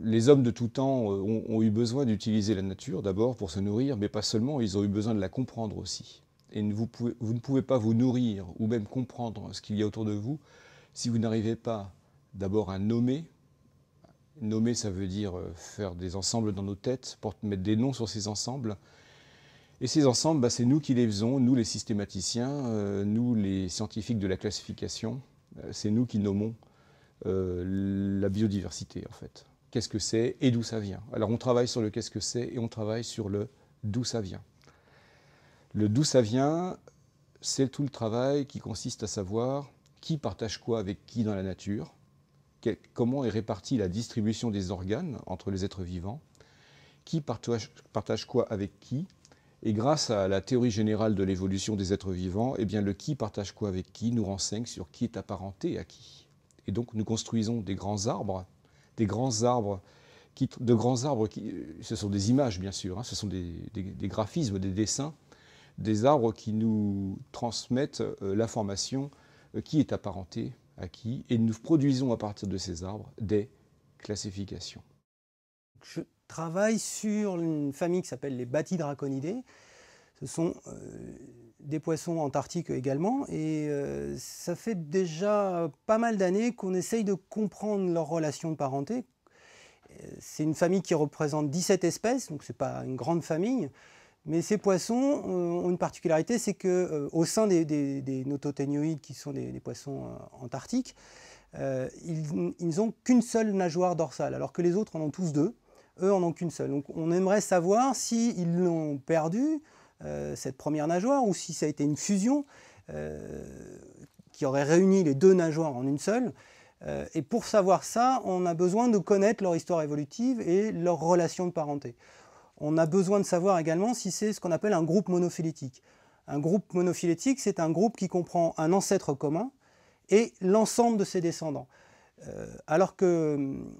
les hommes de tout temps euh, ont, eu besoin d'utiliser la nature d'abord pour se nourrir, mais pas seulement, ils ont eu besoin de la comprendre aussi. Et vous ne pouvez pas vous nourrir ou même comprendre ce qu'il y a autour de vous si vous n'arrivez pas d'abord à nommer. Nommer, ça veut dire euh, faire des ensembles dans nos têtes, mettre des noms sur ces ensembles, et ces ensembles, bah, c'est nous qui les faisons, nous les systématiciens, euh, nous les scientifiques de la classification, euh, c'est nous qui nommons euh, la biodiversité en fait. Qu'est-ce que c'est et d'où ça vient Alors on travaille sur le qu'est-ce que c'est et on travaille sur le d'où ça vient. Le d'où ça vient, c'est tout le travail qui consiste à savoir qui partage quoi avec qui dans la nature, comment est répartie la distribution des organes entre les êtres vivants, qui partage quoi avec qui, et grâce à la théorie générale de l'évolution des êtres vivants, eh bien, le qui partage quoi avec qui nous renseigne sur qui est apparenté à qui. Et donc nous construisons des grands arbres, des grands arbres, qui, de grands arbres qui, euh, ce sont des images bien sûr, hein, ce sont des, graphismes, des dessins, des arbres qui nous transmettent euh, l'information euh, qui est apparenté à qui, et nous produisons à partir de ces arbres des classifications travaille sur une famille qui s'appelle les Batidraconidés. Ce sont euh, des poissons antarctiques également, et euh, ça fait déjà pas mal d'années qu'on essaye de comprendre leur relation de parenté. Euh, c'est une famille qui représente 17 espèces, donc ce n'est pas une grande famille, mais ces poissons ont une particularité, c'est que au sein des, des, qui sont des poissons antarctiques, ils n'ont qu'une seule nageoire dorsale, alors que les autres en ont tous deux eux en ont qu'une seule. Donc on aimerait savoir s'ils ils l'ont perdu, euh, cette première nageoire, ou si ça a été une fusion euh, qui aurait réuni les deux nageoires en une seule. Euh, et pour savoir ça, on a besoin de connaître leur histoire évolutive et leur relation de parenté. On a besoin de savoir également si c'est ce qu'on appelle un groupe monophylétique. Un groupe monophylétique, c'est un groupe qui comprend un ancêtre commun et l'ensemble de ses descendants. alors que hum,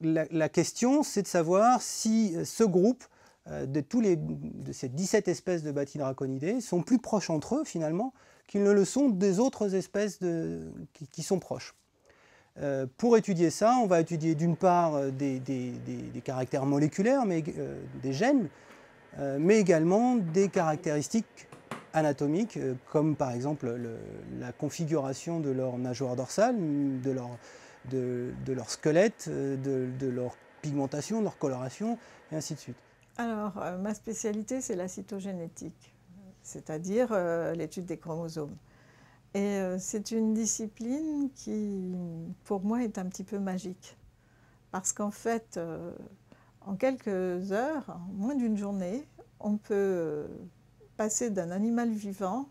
la, question, c'est de savoir si euh, ce groupe euh, de, tous les, de ces 17 espèces de draconidés sont plus proches entre eux, finalement, qu'ils ne le sont des autres espèces qui, sont proches. Euh, pour étudier ça, on va étudier d'une part des, caractères moléculaires, mais, des gènes, mais également des caractéristiques anatomiques, comme par exemple la configuration de leur nageoire dorsale, de leur de, leur squelette, euh, de, leur pigmentation, de leur coloration, et ainsi de suite Alors, euh, ma spécialité, c'est la cytogénétique, c'est-à-dire euh, l'étude des chromosomes. Et c'est une discipline qui, pour moi, est un petit peu magique. Parce qu'en fait, en quelques heures, en moins d'une journée, on peut passer d'un animal vivant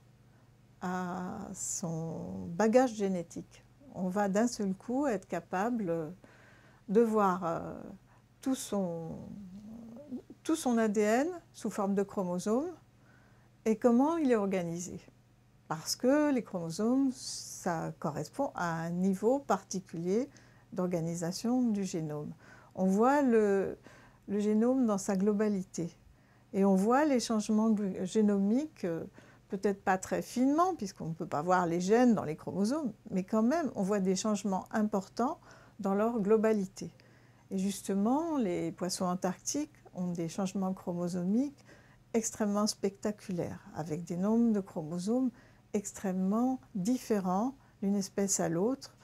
à son bagage génétique on va d'un seul coup être capable euh, de voir euh, tout son, ADN sous forme de chromosomes et comment il est organisé. Parce que les chromosomes, ça correspond à un niveau particulier d'organisation du génome. On voit le, génome dans sa globalité et on voit les changements génomiques euh, peut-être pas très finement, puisqu'on ne peut pas voir les gènes dans les chromosomes, mais quand même, on voit des changements importants dans leur globalité. Et justement, les poissons antarctiques ont des changements chromosomiques extrêmement spectaculaires, avec des nombres de chromosomes extrêmement différents d'une espèce à l'autre.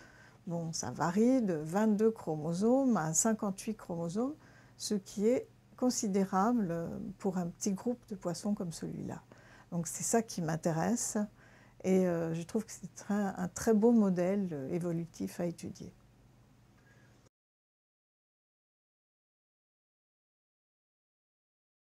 Bon, ça varie de 22 chromosomes à 58 chromosomes, ce qui est considérable pour un petit groupe de poissons comme celui-là. Donc c'est ça qui m'intéresse et euh, je trouve que c'est un, un, très beau modèle euh, évolutif à étudier.